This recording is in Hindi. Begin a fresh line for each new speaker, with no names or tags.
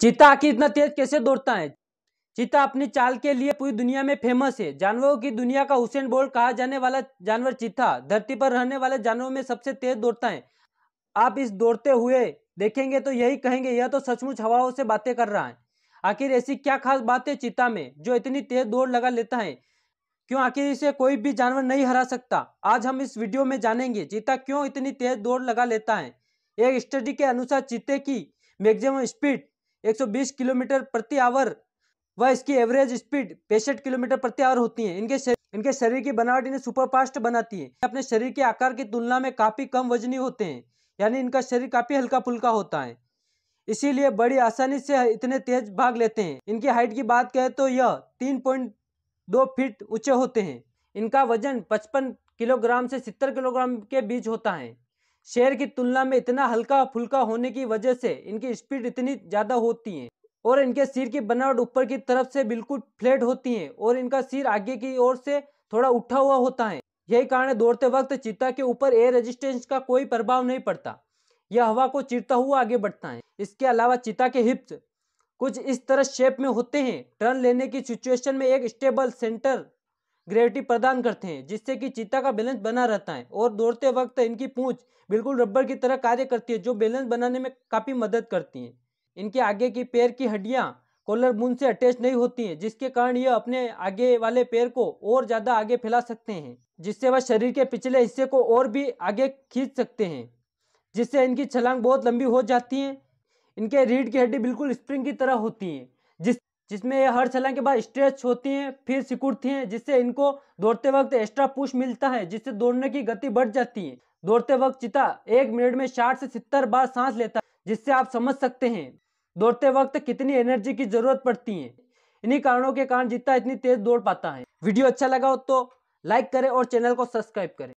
चीता आखिर इतना तेज कैसे दौड़ता है चीता अपनी चाल के लिए पूरी दुनिया में फेमस है जानवरों की दुनिया का हुसैन बोल्ट कहा जाने वाला जानवर चीता धरती पर रहने वाले जानवरों में सबसे तेज दौड़ता है आप इस दौड़ते हुए देखेंगे तो यही कहेंगे यह तो सचमुच हवाओं से बातें कर रहा है आखिर ऐसी क्या खास बात है चीता में जो इतनी तेज दौड़ लगा लेता है क्यों आखिर इसे कोई भी जानवर नहीं हरा सकता आज हम इस वीडियो में जानेंगे चीता क्यों इतनी तेज दौड़ लगा लेता है एक स्टडी के अनुसार चीते की मैक्सिमम स्पीड 120 किलोमीटर प्रति आवर व इसकी एवरेज स्पीड पैंसठ किलोमीटर प्रति आवर होती है इनके शरीर इनके शरीर की बनावट इन्हें सुपरफास्ट बनाती है अपने शरीर के आकार की तुलना में काफ़ी कम वजनी होते हैं यानी इनका शरीर काफ़ी हल्का फुल्का होता है इसीलिए बड़ी आसानी से इतने तेज भाग लेते हैं इनकी हाइट की बात करें तो यह तीन पॉइंट दो फीट ऊंचे होते हैं इनका वजन पचपन किलोग्राम से सत्तर किलोग्राम के बीच होता है शेर की तुलना में इतना हल्का फुल्का होने की वजह से इनकी स्पीड इतनी ज़्यादा होती है और इनके सिर की बनावट ऊपर की तरफ से बिल्कुल फ्लैट होती है और इनका सिर आगे की ओर से थोड़ा उठा हुआ होता है यही कारण दौड़ते वक्त चीता के ऊपर एयर रेजिस्टेंस का कोई प्रभाव नहीं पड़ता यह हवा को चीरता हुआ आगे बढ़ता है इसके अलावा चीता के हिप्स कुछ इस तरह शेप में होते हैं टर्न लेने की सिचुएशन में एक स्टेबल सेंटर ग्रेविटी प्रदान करते हैं जिससे कि चीता का बैलेंस बना रहता है और दौड़ते वक्त इनकी पूंछ बिल्कुल रबर की तरह कार्य करती है जो बैलेंस बनाने में काफ़ी मदद करती है इनके आगे की पैर की हड्डियाँ कॉलर बून से अटैच नहीं होती हैं जिसके कारण ये अपने आगे वाले पैर को और ज़्यादा आगे फैला सकते हैं जिससे वह शरीर के पिछले हिस्से को और भी आगे खींच सकते हैं जिससे इनकी छलांग बहुत लंबी हो जाती है इनके रीढ़ की हड्डी बिल्कुल स्प्रिंग की तरह होती है जिस जिसमें हर छलांग के बाद स्ट्रेच होती हैं फिर सिकुड़ती हैं जिससे इनको दौड़ते वक्त एक्स्ट्रा पुश मिलता है जिससे दौड़ने की गति बढ़ जाती है दौड़ते वक्त चिता एक मिनट में साठ से सत्तर बार सांस लेता है जिससे आप समझ सकते हैं दौड़ते वक्त कितनी एनर्जी की जरूरत पड़ती है इन्हीं कारणों के कारण जितना इतनी तेज दौड़ पाता है वीडियो अच्छा लगा हो तो लाइक करें और चैनल को सब्सक्राइब करें